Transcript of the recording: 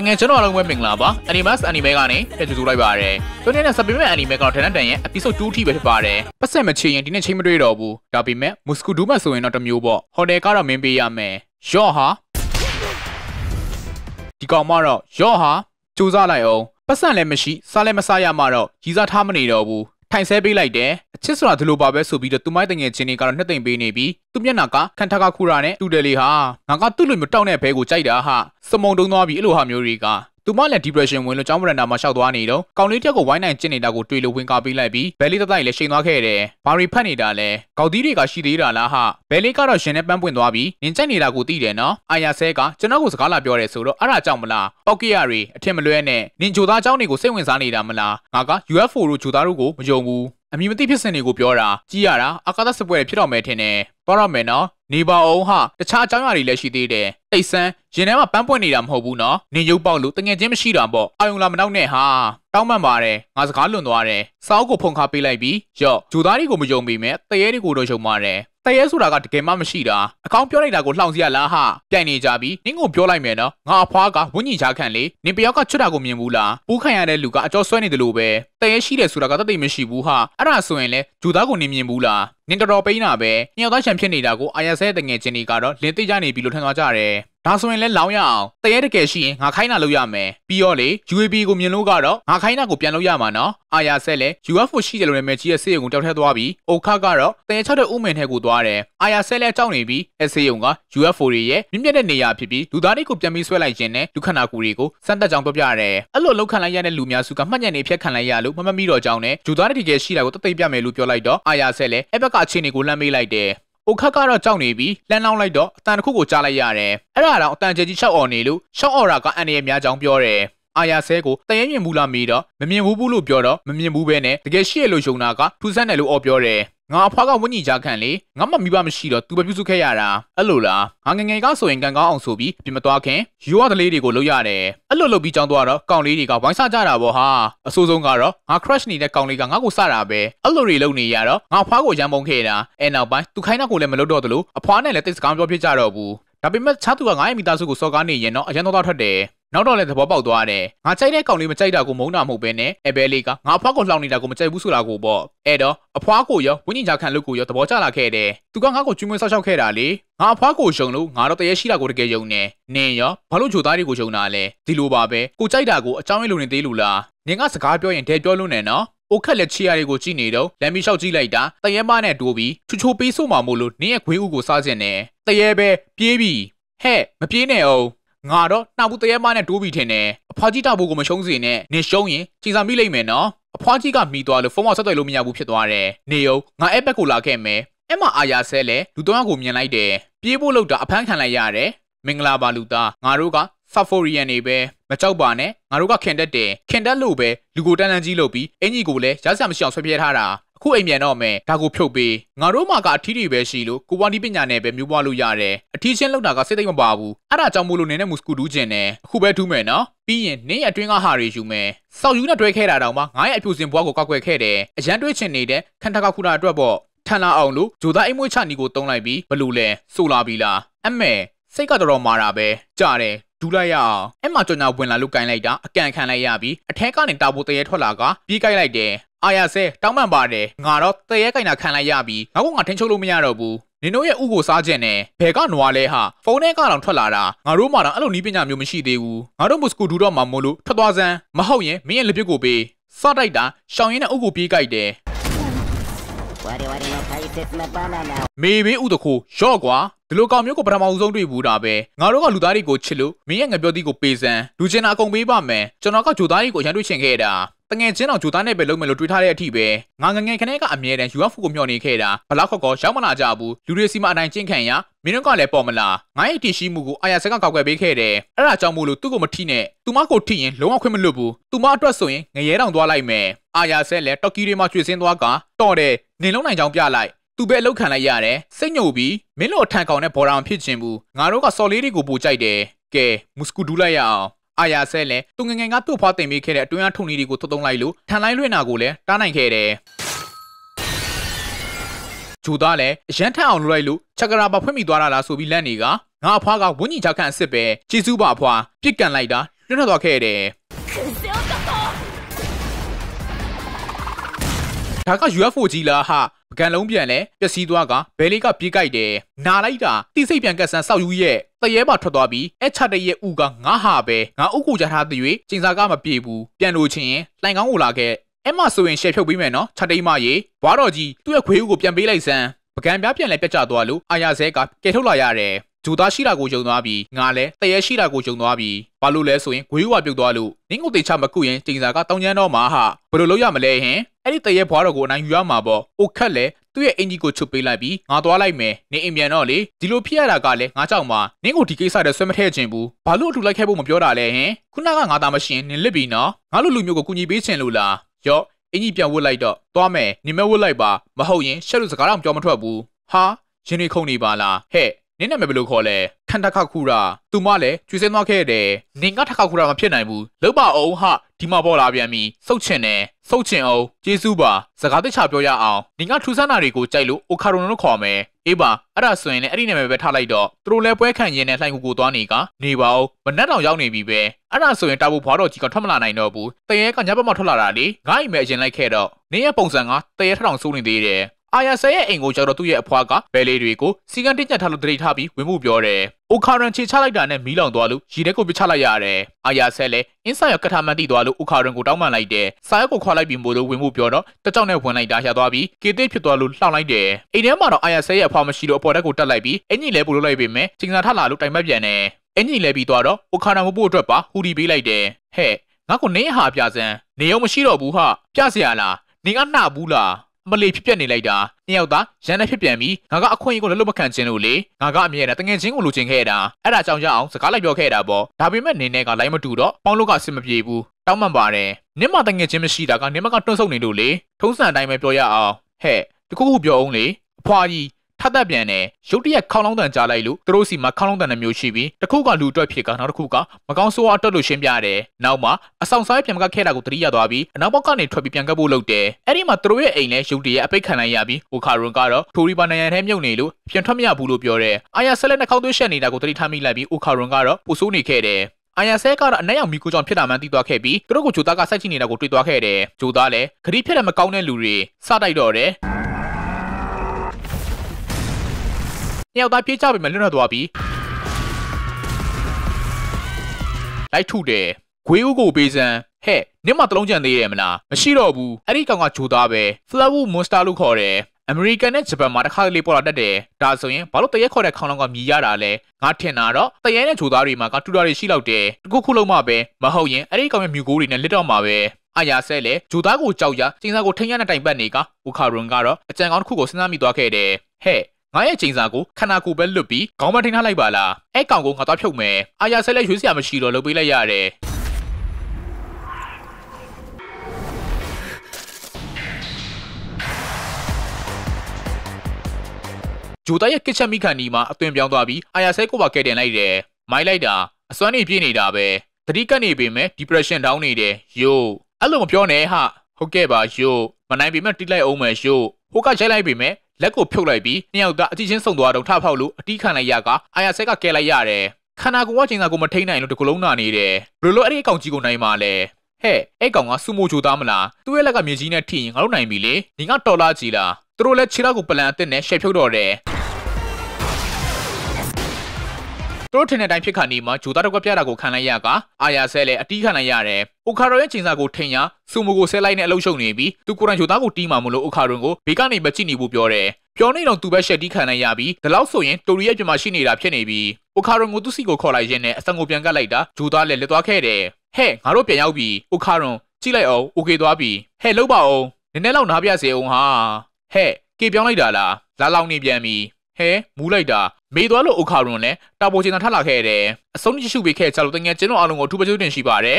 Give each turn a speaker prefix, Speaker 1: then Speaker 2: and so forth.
Speaker 1: တငယ်ချင်းတော်လုံးပဲမင်္ဂလာပါ Animax Anime ကနေပြန်ကြိုဆိုလိုက်ပါရစေ။ဒီနေ့နဲ့စပင်းမဲ့ Anime ကတော့ထန်တန်ရဲ့ episode 2ထိပဲဖြစ်ပါတယ်။ပတ်ဆက်မချေရင်ဒီနေ့ချိန်မတွေ့တော့ဘူး။ဒါပေမဲ့ Musku Duma ဆိုရင်တော့တမျိုးပေါ့။ဟိုတယ်ကတော့မင်းပေးရမယ်။ယော့ဟာဒီကောင်မတော့ယော့ဟာစူးစမ်းလိုက်အောင်။ပတ်ဆက်လည်းမရှိစားလည်းမစားရမှတော့ကြီးစားထားမနေတော့ဘူးထိုင်ဆဲပေးလိုက်တယ်အချစ်ဆိုတာဒီလိုပါပဲဆိုပြီးတော့သူမိုက်တငယ်ချင်းတွေကတော့နှစ်သိမ့်ပေးနေပြီးသူမျက်နှာကခန်ထကာခူရာနဲ့တူတယ်လေဟာငါကသူ့လိုမျိုးတောက်တဲ့ဘဲကိုကြိုက်တာဟာစမုံတုံးသွားပြီးအဲ့လိုဟာမျိုးတွေကသူမလည်း depression ဝင်လို့ကျောင်းဗရန်ဒါမှာရှောက်သွားနေတော့ကောင်လေးတစ်ယောက်ကိုဝိုင်းနိုင်ကျင့်နေတာကိုတွေ့လို့ဝင်ကာပေးလိုက်ပြီးဘဲလေးတတိုက်လည်းရှိန်သွားခဲ့တယ်။ဘာရီဖတ်နေတာလဲ။ကောက်သီးတွေကရှိသေးတာလားဟ။ဘဲလေးကတော့ရှင်နဲ့ပန်းပွင့်သွားပြီးနင်ကြိုက်နေတာကိုသိတယ်နော်။အာယာဆဲကကျွန်တော်ကိုစကားလာပြောတယ်ဆိုတော့အဲ့ဒါကြောင့်မလား။ပောက်ကရတွေအထင်မလွဲနဲ့နင်ဂျိုသားเจ้าတွေကိုစိတ်ဝင်စားနေတာမလား။ငါက UFO တို့ဂျိုသားတို့ကိုမယုံဘူး။အမိမသိဖြစ်စဉ်တွေကိုပြောတာကြီးရတာအာကာသစပွဲဖြစ်တော့မယ်ထင်တယ်သွားရမယ်နော်နေပါအောင်ဟာတခြားအကြောင်းအရာတွေလည်းရှိသေးတယ်တိတ်ဆန်းရင်ထဲမှာပန်းပွင့်နေတာမဟုတ်ဘူးနော်နေရုပ်ပေါက်လို့တငယ်ချင်းမရှိတာပေါ့အာယုံလာမနောက်နဲ့ဟာတောင်းပန်ပါတယ်ငါစကားလွန်သွားတယ်စောက်ကိုဖုန်ခါပေးလိုက်ပြီးရော့ဂျူသားတွေကိုမယုံမိမဲ့တရေတွေကိုတော့ယုံပါတယ်တရဲဆိုတာကတကယ်မှမရှိတာအကောင်ပြောလိုက်တာကိုလှောင်စီရလားဟာပြိုင်နေကြပြီနင်းကိုပြောလိုက်မယ်နော်ငါအဖွားကဝင်းကြီးချခန့်လေနင်ပယောက်ကချွတ်တာကိုမြင်ဘူးလားပူးခံရတဲ့လူကအကြောဆွဲနေတယ်လို့ပဲတရဲရှိတယ်ဆိုတာကတသိမရှိဘူးဟာအဲ့ဒါဆိုရင်လေဂျူသားကိုနင်မြင်ဘူးလားနင်တော်ပိန်းတာပဲညောင်သားချန်ဖြစ်နေတာကိုအာရဆဲတငယ်ချင်းတွေကတော့လင်းသိကြနေပြီလို့ထင်သွားကြတယ်ဒါဆိုရင်လည်းလောင်းရအောင်တရေတကယ်ရှိရင်ငါခိုင်းတာလုပ်ရမယ်ပြီးတော့လေ UAP ကိုမြင်လို့ကတော့ငါခိုင်းတာကိုပြန်လုပ်ရမှာနော်အာရဆက်လဲ UFO ရှိတယ်လို့နာမည်ကြီးရဲ့စေယုံကိုတောက်ထက်သွားပြီးအိုခါကတော့တရေ၆တဲ့ဥမင်ထဲကိုသွားတယ်အာရဆက်လဲကြောက်နေပြီးအစေယုံက UFO တွေရဲ့မြင့်မြတ်တဲ့နေရာဖြစ်ပြီးလူသားတွေကိုပြန်ပြီးဆွဲလိုက်ခြင်းနဲ့လူခန္ဓာကိုယ်တွေကိုစမ်းတက်ကြောင်ပြပြတယ်အဲ့လိုလောက်ခံလိုက်ရတဲ့လူများစုကမှတ်ညံနေဖျက်ခံလိုက်ရလို့မမမီတော့ကြောင်းနဲ့ဂျူသားတွေတကယ်ရှိတာကိုတသိပြမယ်လို့ပြောလိုက်တော့အာရဆက်လဲအဲ့ဘက်ကအခြေအနေကိုလှမ်းမေးလိုက်တယ်အိုခက်ကတော့ကြောက်နေပြီးလမ်းလောင်းလိုက်တော့အတန်တစ်ခုကိုကြားလိုက်ရတယ်အဲ့ဒါတော့အတန်ကျကြီးရှောက်အော်နေလို့ရှောက်အော်တာကအန်ရရဲ့များကြောင်းပြောတယ်အာယာဆဲကိုတရဲမြင်ဘူးလားမေးတော့မမြင်ဘူးဘူးလို့ပြောတော့မမြင်ဘူးပဲနဲ့တကယ်ရှိရလို့ယုံတာကထူဆန်းတယ်လို့အော်ပြောတယ်ငါအဖွားကဝင်းကြီးကြားခံလေငါမှမိဘမရှိတော့သူပဲပြုစုခဲ့ရတာအဲ့လိုလားငါငငယ်ကဆိုရင်ကံကောင်းအောင်ဆိုပြီးပြင်မသွားခင်ရိုးရတလေးတွေကိုလုပ်ရတယ်အဲ့လိုလုပ်ပြီးကြောင်းသွားတော့ကောင်လေးတွေကဝိုင်းစားကြတာပေါ့ဟာအဆိုးဆုံးကတော့ငါ crush နေတဲ့ကောင်လေးကငါ့ကိုစတာပဲအဲ့လိုတွေလုပ်နေရတော့ငါအဖွားကိုရမ်းပုံခဲ့တာအဲ့နောက်ပိုင်းသူခိုင်းတာကိုလည်းမလုပ်တော့သလိုအဖွားနဲ့လည်းတိတ်စကားပြောပြကြတော့ဘူးဒါပေမဲ့ခြားသူကငါ့ရဲ့မိသားစုကိုစော်ကားနေရင်တော့အရန်တော့ထွက်တယ်နောက်တော့လည်းသဘောပေါက်သွားတယ်ငါကြိုက်တဲ့ကောင်လေးမကြိုက်တာကိုမုန်းတာမဟုတ်ပဲနဲ့အဘဲလေးကငါအဖွားကိုလှောင်နေတာကိုမကြိုက်ဘူးဆိုတာကိုပေါ့အဲ့တော့အဖွားကိုရောဝိညာဉ်ချခံလို့ကိုရောသဘောကျလာခဲ့တယ်သူကငါ့ကိုကျွေးမွေးဆောက်ရှောက်ခဲ့တာလေငါအဖွားကိုယုံလို့ငါတော့တရေရှိတာကိုတကယ်ယုံနေနင်ရောဘာလို့ဂျိုသားတွေကိုယုံတာလဲဒီလိုပါပဲကိုကြိုက်တာကိုအကြောင်းရင်းလို့နေသေးလို့လားနင်ကစကားပြောရင်တဲပြောလို့နေနော်အိုခက်လက်ချီရတွေကိုကြည့်နေတော့လမ်းမီလျှောက်ကြည့်လိုက်တာတရဲမနဲ့တိုးပြီးချူချိုပေးဆိုမှမို့လို့နင်းရဲ့ခွေးဥကိုစားစင်နေတရဲပဲပြေးပြီဟဲ့မပြေးနဲ့အောင်ငါတော့နှာဘူးတရဲမနဲ့တိုးပြီးထင်တယ်အဖွားကြီးတာဘူးကိုမရှုံးစေနဲ့နင်ရှုံးရင်ချိန်စာမိလိုက်မယ်နော်အဖွားကြီးကမိသွားလို့ဖုန်းမဆက်သွယ်လို့မရဘူးဖြစ်သွားတယ်နေုံငါအဲ့ဘက်ကိုလာခဲ့မယ်အဲ့မှာအာယာဆဲလဲလူတော်ကိုမြင်လိုက်တယ်ပြေးဖို့လောက်တာအဖမ်းခံလိုက်ရတယ်မင်္ဂလာပါလူသားငါတို့ကဆာဖိုရီယန်နေပဲမကြောက်ပါနဲ့ငါတို့ကခင်တက်တယ်ခင်တက်လို့ပဲလူကိုတန်းတန်းကြီးလုပ်ပြီးအင်ကြီးကိုလည်းရစရာမရှိအောင်ဆွဲပြဲထားတာအခုအိမ်မြန်တော့မယ်ဒါကိုဖြုတ်ပေးငါတို့မှာကအထီးတွေပဲရှိလို့ကိုဝါဒီပညာနဲ့ပဲမျိုးပွားလို့ရတယ်အထီးချင်းလောက်တာကစိတ်သိမ့်မပါဘူးအဲ့ဒါကြောင့်မို့လို့နင်းနဲ့မူစကူဒူးကျင်တယ်အခုပဲဒူးမယ်နော်ပြီးရင်နင်းရဲ့အတွင်းကဟာတွေယူမယ်စောက်ယူနဲ့တွဲခဲတာတောင်မှငါရဲ့အဖြူစင်ဘွားကိုကောက်ွက်ခဲ့တယ်အရန်တွေးချင်နေတဲ့ခန္ဓာကခုနာအတွက်ပေါ့ထန်လာအောင်လို့ဂျိုသားအိမ်မွေးချနီကိုတုံးလိုက်ပြီးဘလို့လဲဆိုလာပြီလားအမေစိတ်ကတော်တော်မာတာပဲကြားတယ်ဒူးလိုက်ရအောင်အဲ့မှာကြော်ညာဝင်လာလို့ကင်လိုက်တာအကန်ခံလိုက်ရပြီးအထက်ကနေတာပိုတရေထွက်လာကပြေးကြိုက်လိုက်တယ်အာရဆဲတောင်းပန်ပါတယ်ငါတော့တရေကင်တာခံလိုက်ရပြီးငါကငါထင်းချုပ်လို့မရတော့ဘူးနင်တို့ရဲ့ဥကိုစားခြင်းနဲ့ဘယ်ကနွားလဲဟာဖုန်းထဲကတောင်ထွက်လာတာငါတို့မှတော့အဲ့လိုနီးပညာမျိုးမရှိသေးဘူးငါတို့မစကူဒူတော့မှမို့လို့ထွက်သွားစမ်းမဟုတ်ရင်မင်းရဲ့လက်ပစ်ကိုပေးစတိုက်တာရှောင်းရင်နဲ့အုပ်ကိုပြေးကြိုက်တယ်我的我的我拍一次什么 banana。မေဘေးဥတခိုရော့ကွာဒီလိုကောင်မျိုးကိုပထမအောင်ဆုံးတွေ့ဘူးတာပဲငါတို့ကလူသားတွေကိုချစ်လို့မင်းရဲ့ငပြောသီးကိုပေးစမ်းလူချင်းတာအကုန်ပေးပါမယ်ကျွန်တော်ကဂျိုသားတွေကိုရန်တွေ့ချင်ခဲ့တာတငယ်ချင်းတော်ဂျိုသားနဲ့ပဲလုံးမယ်လို့တွေးထားတဲ့အထိပဲငါငငယ်ခနဲ့ကအမြဲတမ်း UFO ကိုမျှော်နေခဲ့တာဘလောက်ခော့ခော့ရောက်မလာကြဘူးလူတွေစီမအတိုင်းကျင့်ခံရမင်းတို့ကလည်းပေါ်မလားငါရဲ့တီရှိမှုကိုအာရဆက်ကကောက်ွယ်ပေးခဲ့တယ်အဲ့ဒါကြောင့်မို့လို့သူ့ကိုမထိနဲ့သူမကိုထိရင်လုံးဝခွင့်မလွတ်ဘူးသူမအတွက်ဆိုရင်ငရဲတောင်သွားလိုက်မယ်အာယာဆက်လည်းတော်ကီတွေမှာချွေဆင်းသွားကတော်တယ်နင်လုံးနိုင်ကြောင်းပြလိုက်သူပဲအလောက်ခံလိုက်ရတယ်စိတ်ညိုပြီးမင်းတို့ထန်ကောင်တဲ့ဘော်ဒါမဖြစ်ချင်ဘူးငါတို့ကစော်လေးတွေကိုပိုကြိုက်တယ်ကဲမုစကူဒူလိုက်ရအောင်အာယာဆဲလည်းသူငငယ်ကပြုတ်ဖွားတင်ပေးခဲ့တဲ့အတွင်းအထုံလေးတွေကိုထုတ်သုံးလိုက်လို့ထန်လိုက်လွင့်နာကိုလည်းတားနိုင်ခဲ့တယ်ဂျူသားလည်းအရန်ထက်အောင်လုပ်လိုက်လို့ချက်ကရာပါဖွင့်မိသွားတာလားဆိုပြီးလက်နေကငါအဖွားကဝင်းကြီးချခန့်အစ်စ်ပဲကျေးဇူးပါအဖွားပြစ်ကန်လိုက်တာလွတ်ထွက်သွားခဲ့တယ်ဒါက UFO ကြီးလားဟာပကံလုံးပြန်လဲပျက်စီးသွားကဘဲလေးကပြေးကြိုက်တယ်နာလိုက်တာတိစိတ်ပြန်ကက်ဆန်ဆောက်ယူရဲ့တရဲပါထွက်သွားပြီးအချတရဲ့ဥကငါဟာပဲငါဥကိုကြထားတဲ့၍ချိန်စာကမပြေဘူးပြန်လို့ချင်းရင်လှိုင်ကောင်းကိုလာခဲ့အဲ့မှဆိုရင်ရှယ်ဖြုတ်ပေးမယ်နော်ချတိမရေဘွားတော်ကြီးသူ့ရဲ့ခွေးဥကိုပြန်ပေးလိုက်စမ်းပကံပြားပြန်လဲပြတ်ကျသွားလို့အာရဇဲကကယ်ထုတ်လာရတယ်ဂျူသားရှိတာကိုယုံသွားပြီးငါလည်းတရဲရှိတာကိုယုံသွားပြီးဘာလို့လဲဆိုရင်ဂွေးဝါပြုတ်သွားလို့နင်းကိုတေချမကုရင်ချိန်စာကတောင်းကျမ်းတော့မှာဟာဘယ်လိုလုပ်ရမလဲဟင်အဲ့ဒီတရဲဘွားတော်ကိုအနိုင်ယူရမှာပေါ့အိုခက်လဲသူ့ရဲ့အင်ဂျီကိုချုပ်ပေးလိုက်ပြီးငါသွားလိုက်မယ်နင်းအိမ်ပြန်တော့လေဒီလိုဖြစ်ရတာကလည်းငါကြောင့်ပါနင်းကိုဒီကိစ္စတည်းဆွဲမထည့်ချင်ဘူးဘာလို့အထူလိုက်ခဲ့ဖို့မပြောတာလဲဟင်ခုနကငါသားမရှင်နင်းလစ်ပြီနော်ငါတို့လူမျိုးကိုကူညီပေးချင်လို့လားရော့အင်ကြီးပြန်ဝတ်လိုက်တော့သွားမယ်နင်မဝတ်လိုက်ပါမဟုတ်ရင်ရှက်လို့စကားတော့ပြောမထွက်ဘူးဟာရင်တွေခုန်နေပါလားဟဲ့နင်းနာမည်ဘယ်လိုခေါ်လဲခန္တခခုရာသူမလည်းကျွေးစင်းသွားခဲ့တယ်နင်ကထခခုရာမဖြစ်နိုင်ဘူးလောက်ပါအောင်ဟဒီမှာပေါ်လာပြန်ပြီစုတ်ချင်တယ်စုတ်ချင်အောင်ကျေးဇူးပါစကားတစ်ချပြောရအောင်နင်ကထူဆန်းနာတွေကိုကြိုက်လို့အိုကာရိုနိုလို့ခေါ်မယ်အေးပါအဲ့ဒါဆိုရင်လည်းအဲ့ဒီနာမည်ပဲထားလိုက်တော့သူတို့လည်းပွဲခံရင်းနဲ့လှိုင်ကူကိုသွားနေကနေပါအောင်မနှက်တောင်ရောက်နေပြီပဲအဲ့ဒါဆိုရင်တာဘူဖွားတော်ကြီးကထွက်မလာနိုင်တော့ဘူးတရေကညဘက်မှထွက်လာတာလေငါ့အိမ်မဲအရင်လိုက်ခဲ့တော့နင်းရဲ့ပုံစံကတရေထထောင်စိုးနေသေးတယ်အာယာဆယ်ရဲ့အိမ်ကိုရောက်တော့သူ့ရဲ့အဖွားကဘယ်လေးတွေကိုစီကံတင်းကျပ်ထားလို့တရိထားပြီးဝင်မှုပြောတယ်။အိုခါရန်ခြေချလိုက်တာနဲ့မီးလောင်သွားလို့ရေထဲကိုပြချလိုက်ရတယ်။အာယာဆယ်လည်းအင်းဆိုင်ရကထာမန်တိသွားလို့အိုခါရန်ကိုတောင်းပန်လိုက်တယ်။စာရက်ကိုခွာလိုက်ပြီးမို့လို့ဝင်မှုပြောတော့တကြောင်နဲ့ဝင်လိုက်တာရသွားပြီးကေတိဖြစ်သွားလို့လှောင်လိုက်တယ်။အိမ်ထဲမှာတော့အာယာဆယ်ရဲ့အဖွားမရှိလို့အပေါ်တက်ကိုတက်လိုက်ပြီးအင်ကြီးလည်းပို့လို့လိုက်ပေမဲ့ချိန်စာထလာလို့တိုင်မက်ပြန်တယ်။အင်ကြီးလည်းပြီးသွားတော့အိုခါရန်မပို့အတွက်ပါဟူဒီပေးလိုက်တယ်။ဟဲ့ငါကနင်းဟာပြစံနေရောမရှိတော့ဘူးဟာပြစရာလားနင်းကနှဘူးလားမလီဖြစ်ပြက်နေလိုက်တာနှစ်ယောက်သားရန်နဲ့ဖြစ်ပြန်ပြီးငါကအခွင့်အရေးကိုလည်းလွတ်မခံချင်လို့လေငါကအမြဲတမ်းတငယ်ချင်းကိုလိုချင်ခဲ့တာအဲ့ဒါကြောင့်ကြအောင်စကားလိုက်ပြောခဲ့တာပေါ့ဒါပေမဲ့နင်းနဲ့ကလိုက်မတူတော့ပေါင်းလို့ကအဆင်မပြေဘူးတောင်းပန်ပါတယ်နင့်မတငယ်ချင်းမရှိတာကနင့်မကတွန့်ဆုပ်နေလို့လေထုံးစံအတိုင်းပဲပြောရအောင်ဟဲ့တခုခုပြောအောင်လေအဖွာကြီးထပ်သက်ပြန်တယ်ရုတ်တရက်ခေါင်းလောင်းတန်ကြားလိုက်လို့သူတို့စီမှာခေါင်းလောင်းတန်နှမျိုးရှိပြီးတစ်ခုကလူအတွက်ဖြစ်ကနောက်တစ်ခုကမကောင်းဆိုးအတက်လို့ရှင်းပြတယ်နောက်မှာအဆောင်စားပြန်ကခဲတာကိုသတိရသွားပြီးအနောက်ဘက်ကနေထွက်ပြီးပြန်ကပ်ဖို့လုပ်တယ်အဲ့ဒီမှာသူတို့ရဲ့အိမ်လဲရုတ်တရက်အပိတ်ခံလိုက်ရပြီးဟိုခါရွန်ကတော့ထိုရီပါနိုင်ရန်ထဲမြုပ်နေလို့ပြန်ထွက်မရဘူးလို့ပြောတယ်အာယာဆက်လက်နှာခေါင်းသွင်းရှက်နေတာကိုသတိထားမိလိုက်ပြီးဟိုခါရွန်ကတော့ပိုဆိုးနေခဲ့တယ်အာယာဆဲကတော့အနက်ရောက်မီကိုကြောင့်ဖြစ်တာမှန်းသိသွားခဲ့ပြီးသူတို့ကိုဂျိုသားကစိုက်ကြည့်နေတာကိုတွေ့သွားခဲ့တယ်ဂျိုသားလည်းခရီးဖြစ်တဲ့မကောင်းတဲ့လူတွေစတိုက်တော့တယ်နှစ်ယောက်သားပြေးကြပြီမှလွတ်ထွက်သွားပြီးလိုက်ထုတယ်ဂွေးဦးကိုပေးစမ်းဟဲ့နင့်မတလုံးကြံသေးတယ်မလားမရှိတော့ဘူးအဲ့ဒီကောင်ကဂျိုသားပဲ Flowerwood Monster လို့ခေါ်တယ်အမေရိကန်နဲ့ဂျပန်မှာတစ်ခါတလေပေါ်လာတတ်တယ်ဒါဆိုရင်ဘာလို့တရက်ခေါ်တဲ့ခေါင်းလောင်းကမြည်ရတာလဲငါထင်တာတော့တရက်နဲ့ဂျိုသားတွေမှာကတူတာတွေရှိလောက်တယ်တခုခုလုံးမှပဲမဟုတ်ရင်အဲ့ဒီကောင်ရဲ့မြူကိုးတွေနဲ့လစ်တော့မှာပဲအရာဆဲလေဂျိုသားကိုကြောက်ရစင်စာကိုထိန်းရတဲ့တိုင်ပတ်နေကဝခါရွန်ကတော့အကြံကောင်းတစ်ခုကိုစဉ်းစားမိသွားခဲ့တယ်ဟဲ့ငါရဲ့ချိန်စာကိုခန္ဓာကိုယ်ပဲလွတ်ပြီးခေါင်းမထိန်ထားလိုက်ပါလားအဲ့ကောင်ကိုငါသွားဖြုတ်မယ်အာရဆက်လက်ရွေးစရာမရှိတော့လုပ်ပေးလိုက်ရတယ်ဂျိုတာရဲ့ကစ်ချက်မိခန်ဒီမှာအသွင်ပြောင်းသွားပြီးအာရဆဲကိုပါကဲတင်လိုက်တယ်မိုက်လိုက်တာအစွမ်းနေပြည့်နေတာပဲသတိကပ်နေပေမဲ့ depression down နေတယ်ယို့အဲ့လိုမပြောနဲ့ဟာဟုတ်ကဲ့ပါယို့မနိုင်ပေမဲ့တိလိုက်အောင်မယ်ယို့ဟိုကရိုက်လိုက်ပေမဲ့လက်ကိုဖြုတ်လိုက်ပြီးနှစ်ယောက်သားအတိချင်းဆုံသွားတော့ထဖောက်လို့အတီးခံလိုက်ရကအာယာဆက်ကကယ်လိုက်ရတယ်ခန္ဓာကိုယ်ကချိန်စာကိုမထိန်နိုင်လို့တကူလုံးနာနေတယ်ဘလို့လို့အဲ့ဒီအကောင်ကြီးကိုနိုင်ပါလဲဟဲ့အဲ့ကောင်ကစူမိုဂျိုသားမလားသူ့ရဲ့လက်ကမြေကြီးနဲ့ထိရင်ငါတို့နိုင်ပြီလေညီကတော်လာကြီးလားသူတို့လည်းခြေထောက်ကိုပလန်အစ်စ်နဲ့ရှယ်ဖြုတ်တော့တယ်တို့ထင်တဲ့အတိုင်းဖြစ်ခါနေမှာဂျိုသားတော့ကပြတာကိုခံလိုက်ရကအာယာဆဲလည်းအတီးခံလိုက်ရတယ်အိုခါရိုရဲ့ချိန်စာကိုထင်ရဆူမိုကိုဆဲလိုက်နဲ့အလုံရှုံနေပြီးသူကိုရန်ဂျိုသားကိုတီးမှမလို့အိုခါရွန်ကိုဘေးကနေမကြည့်နေဘူးပြောတယ်ပျော်နေတော့သူပဲရှက်တီးခံလိုက်ရပြီးဒါလောက်ဆိုရင်တိုရီရဲ့ပြမရှိနေတာဖြစ်နေပြီးအိုခါရွန်ကိုသူ့စီကိုခေါ်လိုက်ရင်းနဲ့အစံကိုပြန်ကတ်လိုက်တာဂျိုသားလည်းလက်သွားခဲ့တယ်ဟဲ့ငါတို့ပြန်ရောက်ပြီအိုခါရွန်ကြည့်လိုက်အောင်โอเคသွားပြီဟဲ့လောက်ပါအောင်နည်းနည်းလောက်နားပြစေအောင်ဟာဟဲ့ကေပြောင်းလိုက်တာလားလာလောက်နေပြန်ပြီဟဲမူးလိုက်တာမေးသွားလို့အိုခါရွန်နဲ့တာပေါ်ချင်တာထလာခဲ့တယ်အဆုံးတရှိရှိပေးခဲ့ကြလို့တကယ်ကျွန်တော်အားလုံးကိုအထူးပကျေးတင်ရှိပါတယ်